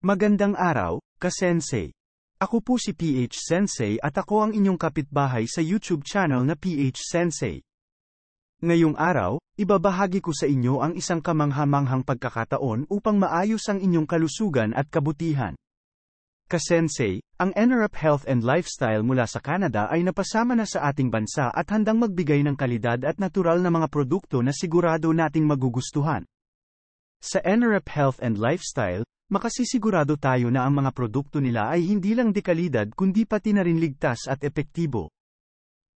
Magandang araw, ka-sensei. Ako po si PH Sensei at ako ang inyong kapitbahay sa YouTube channel na PH Sensei. Ngayong araw, ibabahagi ko sa inyo ang isang kamanghamanghang pagkakataon upang maayos ang inyong kalusugan at kabutihan. Kasensei, ang NRF Health and Lifestyle mula sa Canada ay napasama na sa ating bansa at handang magbigay ng kalidad at natural na mga produkto na sigurado nating magugustuhan. Sa NRF Health and Lifestyle, makasisigurado tayo na ang mga produkto nila ay hindi lang dekalidad kundi pati na rin ligtas at epektibo.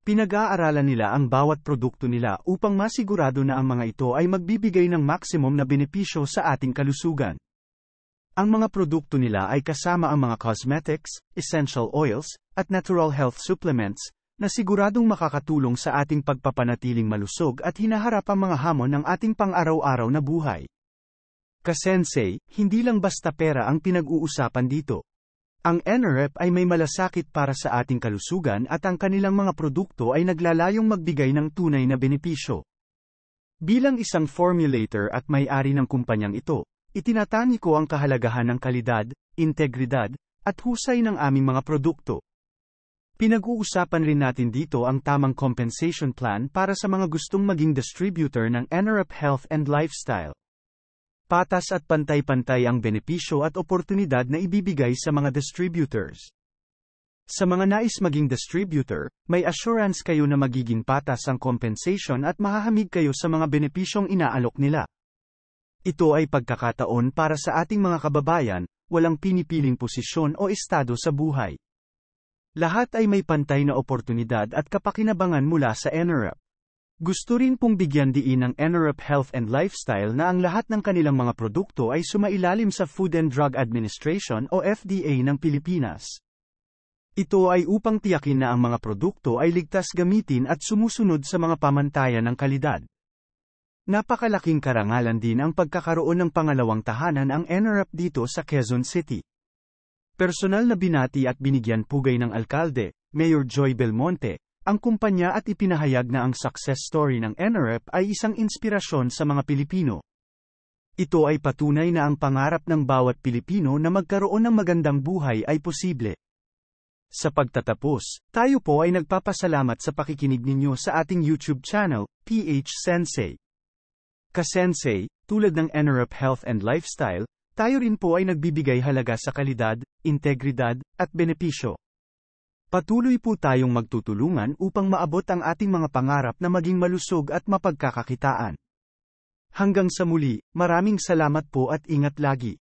Pinag-aaralan nila ang bawat produkto nila upang masigurado na ang mga ito ay magbibigay ng maximum na benepisyo sa ating kalusugan. Ang mga produkto nila ay kasama ang mga cosmetics, essential oils, at natural health supplements, na siguradong makakatulong sa ating pagpapanatiling malusog at hinaharap ang mga hamon ng ating pang-araw-araw na buhay. Kasensei, hindi lang basta pera ang pinag-uusapan dito. Ang NRF ay may malasakit para sa ating kalusugan at ang kanilang mga produkto ay naglalayong magbigay ng tunay na benepisyo. Bilang isang formulator at may-ari ng kumpanyang ito, itinatani ko ang kahalagahan ng kalidad, integridad, at husay ng aming mga produkto. Pinag-uusapan rin natin dito ang tamang compensation plan para sa mga gustong maging distributor ng NRF Health and Lifestyle patas at pantay-pantay ang benepisyo at oportunidad na ibibigay sa mga distributors. Sa mga nais maging distributor, may assurance kayo na magiging patas ang compensation at mahahamig kayo sa mga benepisyong inaalok nila. Ito ay pagkakataon para sa ating mga kababayan, walang pinipiling posisyon o estado sa buhay. Lahat ay may pantay na oportunidad at kapakinabangan mula sa NRF. Gusto rin pong bigyan diin ng NRF Health and Lifestyle na ang lahat ng kanilang mga produkto ay sumailalim sa Food and Drug Administration o FDA ng Pilipinas. Ito ay upang tiyakin na ang mga produkto ay ligtas gamitin at sumusunod sa mga pamantayan ng kalidad. Napakalaking karangalan din ang pagkakaroon ng pangalawang tahanan ang NRF dito sa Quezon City. Personal na binati at binigyan pugay ng alkalde, Mayor Joy Belmonte, ang kumpanya at ipinahayag na ang success story ng NRF ay isang inspirasyon sa mga Pilipino. Ito ay patunay na ang pangarap ng bawat Pilipino na magkaroon ng magandang buhay ay posible. Sa pagtatapos, tayo po ay nagpapasalamat sa pakikinig ninyo sa ating YouTube channel, PH Sensei. Kasensei, tulad ng NRF Health and Lifestyle, tayo rin po ay nagbibigay halaga sa kalidad, integridad, at benepisyo. Patuloy po tayong magtutulungan upang maabot ang ating mga pangarap na maging malusog at mapagkakakitaan. Hanggang sa muli, maraming salamat po at ingat lagi.